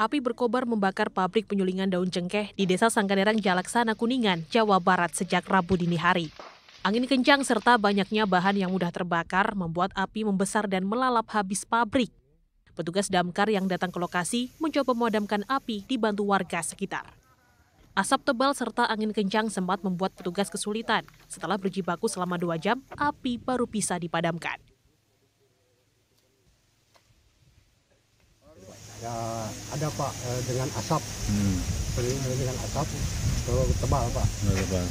Api berkobar membakar pabrik penyulingan daun cengkeh di Desa Sangkanerang Jalaksana Kuningan, Jawa Barat sejak Rabu dini hari. Angin kencang serta banyaknya bahan yang mudah terbakar membuat api membesar dan melalap habis pabrik. Petugas damkar yang datang ke lokasi mencoba memadamkan api dibantu warga sekitar. Asap tebal serta angin kencang sempat membuat petugas kesulitan. Setelah berjibaku selama dua jam, api baru bisa dipadamkan. Ya, ada pak eh, dengan asap hmm. Eh, dengan asap tebal pak tebal.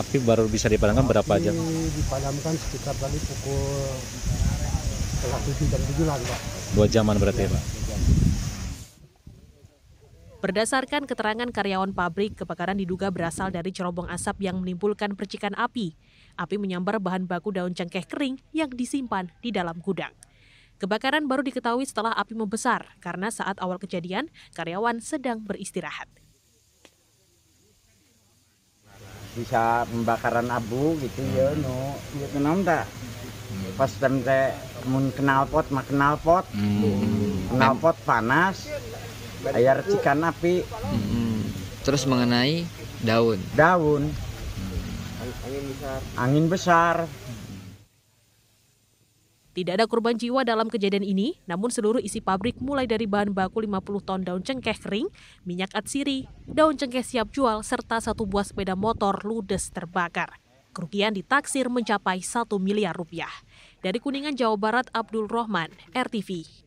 api baru bisa dipadamkan berapa jam dipadamkan sekitar tadi pukul setengah tujuh jam tujuh pak dua jaman berarti ya, ya pak Berdasarkan keterangan karyawan pabrik, kebakaran diduga berasal dari cerobong asap yang menimbulkan percikan api. Api menyambar bahan baku daun cengkeh kering yang disimpan di dalam gudang. Kebakaran baru diketahui setelah api membesar karena saat awal kejadian karyawan sedang beristirahat. Bisa pembakaran abu gitu ya, hmm. no, ya kenal tak? Pas tante mun kenal pot, mah kenal pot, hmm. kenal pot panas, ayar cikan api. Hmm. Terus mengenai daun. Daun. Hmm. Angin besar. Angin besar. Tidak ada korban jiwa dalam kejadian ini, namun seluruh isi pabrik mulai dari bahan baku 50 ton daun cengkeh kering, minyak atsiri, daun cengkeh siap jual, serta satu buah sepeda motor ludes terbakar. Kerugian ditaksir mencapai 1 miliar rupiah. Dari Kuningan, Jawa Barat, Abdul Rohman, RTV.